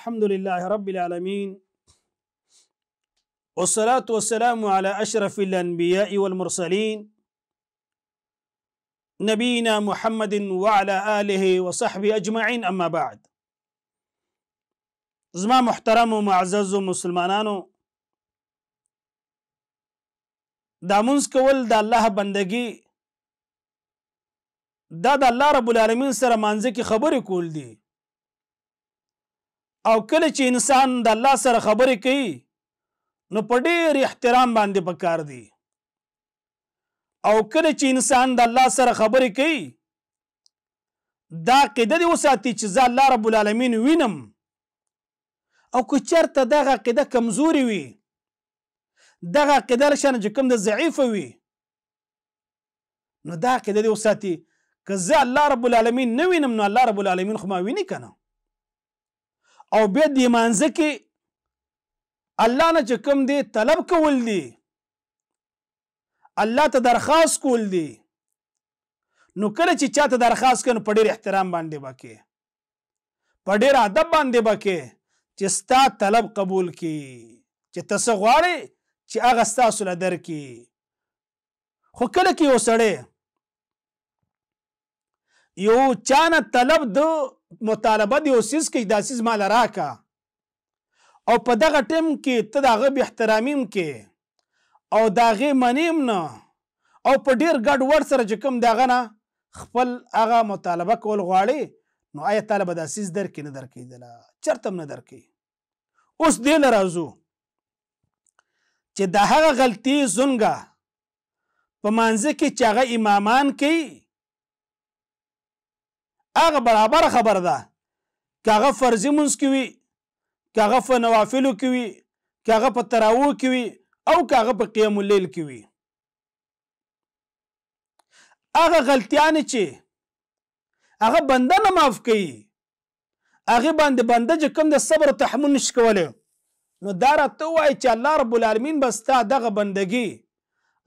الحمد لله رب العالمين والصلاة والسلام على أشرف الأنبياء والمرسلين نبينا محمد وعلى آله وصحبه أجمعين أما بعد زما محترم و معزز و مسلمانانو دا منځ کول د الله بندگی دا د الله رب العالمین سره مانځ کې خبرې کول دي او کله چې انسان د الله سره خبرې کوي نو په ډېر احترام باندې پکار دی او کله چې انسان د الله سره خبرې کوي دا قیده دې وساتي چې زه الله رب العالمین وینم او که چېرته دغه قیده کمزوري وي دغه قیده له شانه چې کوم د ضعیفه وي نو دا قیده دې وساتي که زه الله رب العالمین نه وینم نو الله رب العالمین خو ما ویني که نه او بیا د مانځه کې الله نه چې کوم دی طلب کول دی الله ته درخواست کول دی نو کله چې چاته درخواست کړي په ډېر احترام باندې باکې په ډېر ادب باندې باکې چې ستا طلب قبول کی چې تاسو غواړئ چې هغه ستاسو له درکې خو کله کې یو سړی یو چانه طلب د مطالبه دی اوسیز کوي دا سیز مال راکا او په دغه ټیم کې ته دغه به احترامیم کې او داغه منیم نه او په ډیر ګډ ور سره چې کوم داغه نه خپل هغه مطالبه کول غواړي نو آیا طالب د سیز در کې نه در کېدله چرته نه در کې اوس دې لرازو چې د هغه غلطي زونګه په مانځ کې چې هغه امامان کوي هغه برابر خبر ده کاغه فرضی منس کی وی کاغه په نوافلو کی وی کاغه په تراوو کی وی او کاغه په قیام الليل کی وی هغه غلطیان چې هغه بنده نه معاف کوي هغه باندې بنده چې کوم د صبر تحمل نش کوله نو دا راته وای چې الله رب العالمین به ستا دغه بندگی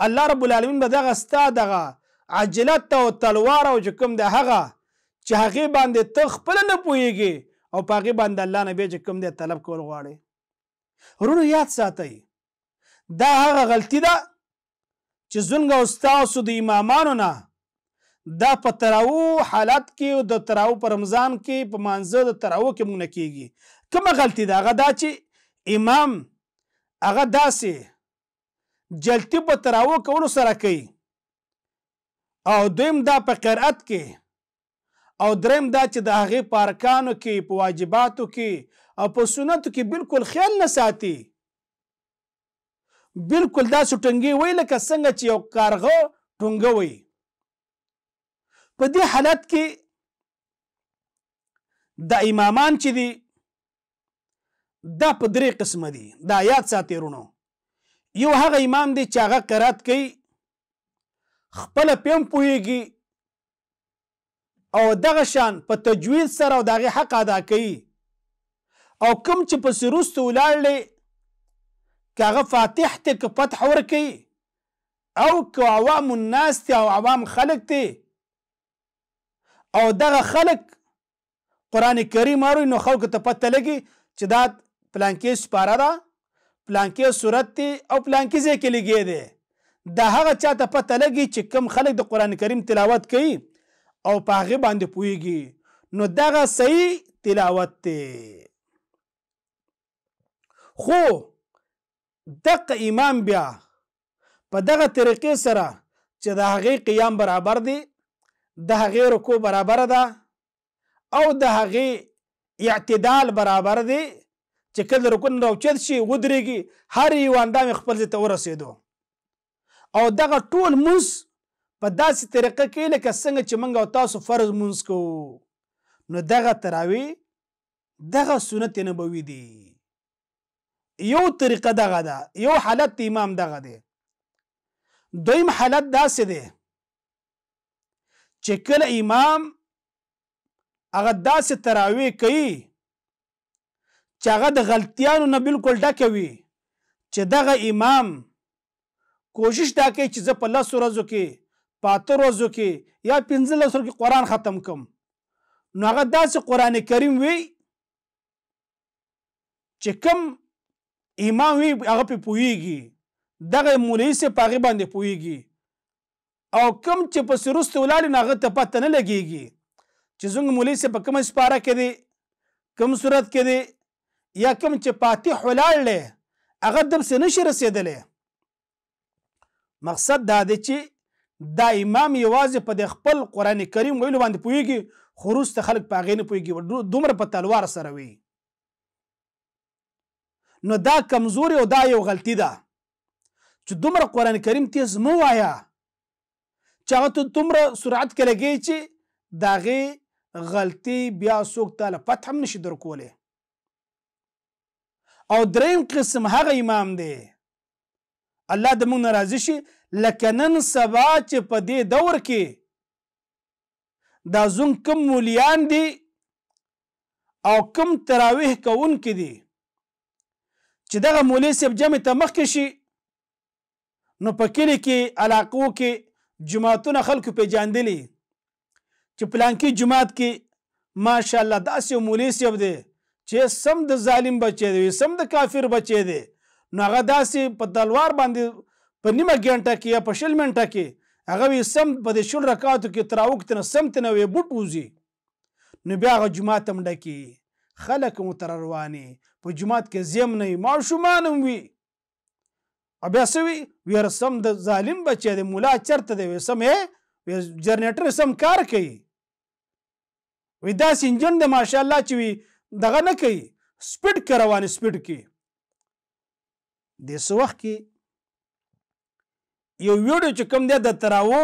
الله رب العالمین به دغه ستا دغه عجلت او تلوار او چې کوم د هغه چې هغه باندې ته خپل نه پويږي او پاغه باندې الله نه به چې کوم دې طلب کول غواړي ورونو یاد ساتي دا هغه غلطی ده چې زنګ او استاد د امامانو نه دا په تراو حالت کې او د تراو پر رمضان کې په مانزه د تراو کې مونږ نه کیږي کومه غلطی ده هغه دا چې امام هغه داسې جلتی په تراو کولو سره کوي او دویم دا په قرأت کې او دریم دا چې د هغې په ارکانو کې په واجباتو کې او په سنتو کې بلکل خیال نه ساتي بلکل داسې ټنګې وی لکه څنګه چې یو کارغه ټنګه وی په دې حالت کې د امامان چې دي دا په درې قسمه دي دا یاد ساتي رونو یو هغه امام دی چې هغه قرات کوي خپل پم پويږي او دغه شان په تجوید سره او دغه حق ادا کوي او کم چې په سروست ولاړلې کاغه فاتح ته که فتح ورکي او که عوام الناس ته او عوام خلق ته او دغه خلق قران کریم اوري نو خلق ته پته لګي چې دا پلانکی سپاره ده پلانکی صورت ته او پلانکی ځای کې لګي ده د هغه چاته پته لګي چې کم خلق د قران کریم تلاوت کوي او پاغه باندې پويږي نو دغه صحیح تلاوت ته خو دغه امام بیا په دغه طریقې سره چې د هغې قیام برابر دی د هغې رکو برابر ده او د هغې اعتدال برابر دی چې کله رکن راوچت شي ودرېږي هر یو اندام خپل ځای ته ورسېدو او دغه ټول موس په داسې طریقه کې لکه څنګه چې موږ او تاسو فرض مونږ کوو نو دغه تراوی دغه سنت نبوي دی یو طریقه دغه ده یو حالت امام دغه دی دویم حالت داسې دی چې کله امام هغه داسې تراوی کوي چې هغه د غلطیانو نه بلکل ډکه وي چې دغه امام کوشش دا کوي چې زه په لسو ورځو کې په اته ورځو کې یا پنځلس ورځو کې قرآن ختم کم نو هغه داسې قرآن کریم وی چې کم ایمان وی هغه پې پوهېږي دغه مولایي صاحب په هغې باندې پوهېږي او کم چې په سرست ولاړ نو هغه ته پته نه لګېږي چې زموږ مولایي صاحب په کومه سپاره کې دی کم صورت کې دی یا کم چې فاتح ولاړ دی هغه دمسې نه شي رسېدلی مقصد دا دی چې دا امام یوازې په د خپل قران کریم ویلو باندې پویږي خروج ته خلک پاغې نه پویږي دومره په تلوار سره وي نو دا کمزوري او دا یو غلطی ده چې دومره قران کریم تیز مو وایا چې هغه ته دومره سرعت کې لګی چې د هغې غلطي بیا څوک تاله پته هم نشي درکولی او دریم قسم هغه امام دی الله د موږ ناراضي شي لکه نن سبا چې په دې دور کې دا زون کم مولیان دي او کم تراویح کوونکي دي چې دغه مولي صاحب جمع ته مخکې شي نو په کلي کې علاقو کې جماعتونه خلکو پیجاندلي چې پلانکی جماعت کې ماشاءالله داسې مولي صاحب دی چې سم د ظالم بچی دی سم د کافر بچی دی نو هغه داسې په دلوار باندې په نیمه ګنټه کې یا په شل منټه کې هغه وي سم په دې شل رکعاتو کې تراوکت نه سم ته وي بوټ وزي نو بیا هغه جمعه تم ډکی خلک متروانی په جمعات کې زم نه ماشومان هم وي بیا سوي ویر سم د ظالم بچی د مولا چرته دی سم یې جنریټر سم کار کوي وې دا سنجن د ماشاء الله چې وي دغه نه کوي سپیډ کروان سپیډ کې د سو وخت کې یو ویډیو چې کوم دی د تراو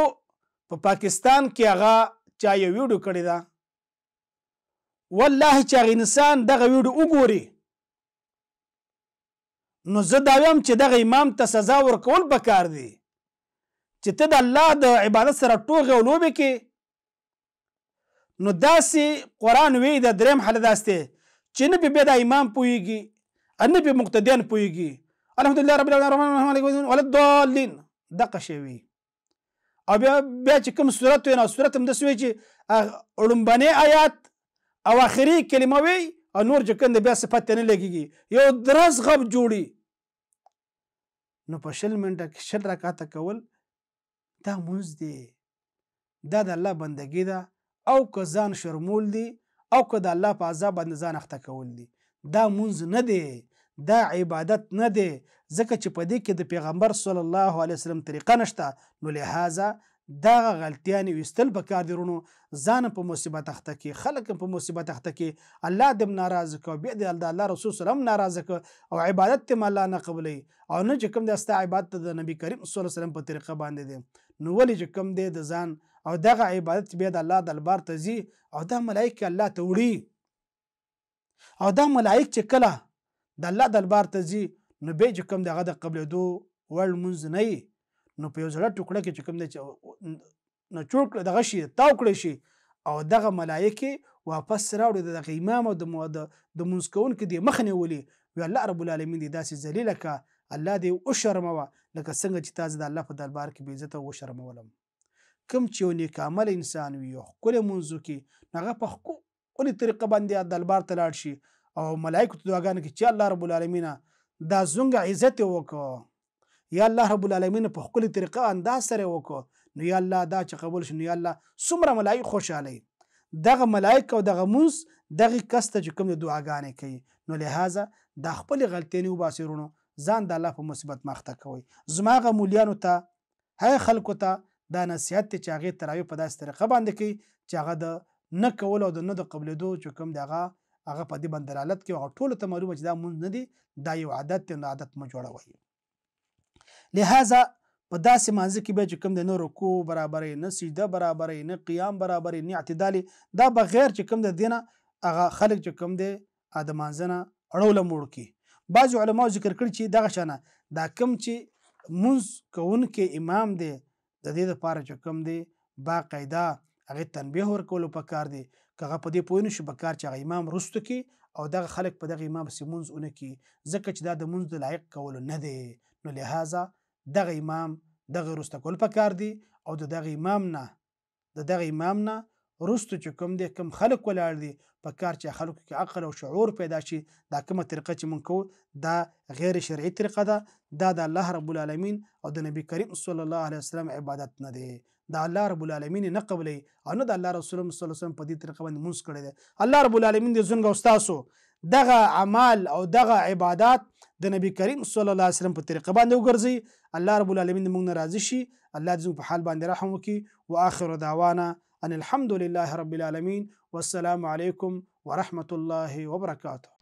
په پا پاکستان کې هغه چا یو ویډیو کړی دا والله چې انسان دغه ویډیو وګوري نو زه دا ویم چې دغه امام ته سزا ورکول پکار دی چې ته د الله د عبادت سره ټوغې او لوبې کې نو داسې قرآن وی د دریم حل داسې چې نه به بیا د امام پوهیږي نه به مقتدیان پوهیږي الحمدلله رب العالمین الرحمن الرحیم مالک یوم ولا الضالین دغه شی وي او بیا بیا چې کوم صورت وي نو صورت هم د سوي چې اړمبنه آیات او اخري کلمه وي او نور جکند بیا صفات نه لګيږي یو درس غب جوړي نو په شل منټه کې شل رکعات کول دا مونږ دی دا د الله بندگی ده او که ځان شرمول دي او که د الله په عذاب باندې ځان اخته کول دي دا مونږ نه دی دا عبادت نه دی ځکه چې په دې کې د پیغمبر صلی الله علیه وسلم طریقه نشته نو لهذا دا غلطیان وستل به کار درونو ځان په مصیبت اخته کې خلک په مصیبت اخته کې الله دې ناراض کو بیا دې الله رسول سلام ناراض کو او عبادت ته الله نه قبلې او نه کوم د استه عبادت د نبی کریم صلی الله علیه وسلم په طریقه باندې دي نو ولې کوم دې د ځان او دغه عبادت بیا د الله د البار ته زی او دا ملائکه الله ته وړي او دا ملائک چې کله د الله دلبار ته ځي نو به چې کوم دغه د قبلېدو وړ مونځ نه وي نو په یو زړه ټوکړه کې چې کوم دی نو چور کړه دغه شي تاو کړی شي او دغه ملایکې واپس راوړي دغه امام او د د مونځ کوونکي د مخ نیولې وی الله رب العالمین دې داسې ذلیله کا الله دې او شرموه لکه څنګه چې تاسو د الله په دربار کې بې عزته و شرمولم کم چې یو نیک عمل انسان وي یو ښکلی مونځو کې هغه په ښکلې طریقه باندې دربار ته لاړ شي او ملائکه دعاګانو کې چې الله رب العالمین دا زونګه عزت وکړو یا الله رب العالمین په خپل طریقه انداز سره وکړو نو یا الله دا چې قبول شنو یا الله سمره ملائکه خوشاله دغه ملائکه او دغه موس دغه کسته چې کوم دعاګانې کوي نو لہذا د خپل غلطینې وباسرونو ځان د الله په مصیبت مخته کوي زما غ مولیانو ته هاي خلکو ته دا نصيحت چې هغه تراوی په داس طریقه باندې کوي چې هغه د نه کول او د نه د قبلېدو چې کوم دغه هغه په دې باندې دلالت کوي او ټول ته معلومه چې دا مونږ نه دی دا یو عادت دی نو عادت مو جوړوي لہذا په داسې مانځه کې به چې کوم د نو رکوع برابرې نه سجده برابرې نه قیام برابرې نه اعتدال دا بغیر چې کوم د دینه هغه خلک چې کوم دی ادمانځنه اړول موړ کې بعض علما ذکر کړی چې دغه شانه دا کم چې منز کوون کې امام دی د دې لپاره چې کوم دی باقاعده هغه تنبیه ورکول پکار دی کغه په دې پوه نه شي بکار چې امام رستو کې او دغه خلک په دغه امام سیمونز اون کې ځکه چې دا د مونږ د لایق کول نه دی نو لہذا دغه امام دغه رستو کول پکار دی او د دغه امام نه د دغه امام نه رستو چې کوم دی کوم خلک ولاړ دي پکار چې خلکو کې عقل او شعور پیدا شي دا کومه طریقه چې مونږ کو دا غیر شرعي طریقه ده دا د الله رب العالمین او د نبی کریم صلی الله علیه وسلم عبادت نه دی د الله رب العالمین نه قبلې او نه د الله رسول الله صلی الله علیه وسلم په دې طریقه باندې مونږ کړی دی الله رب العالمین دې زونګ او تاسو دغه اعمال او دغه عبادت د نبی کریم صلی الله علیه وسلم په طریقه باندې وګرځي الله رب العالمین دې مونږ راضي شي الله دې په حال باندې رحم وکړي واخر دعوانا ان الحمد لله رب العالمين والسلام عليكم ورحمه الله وبركاته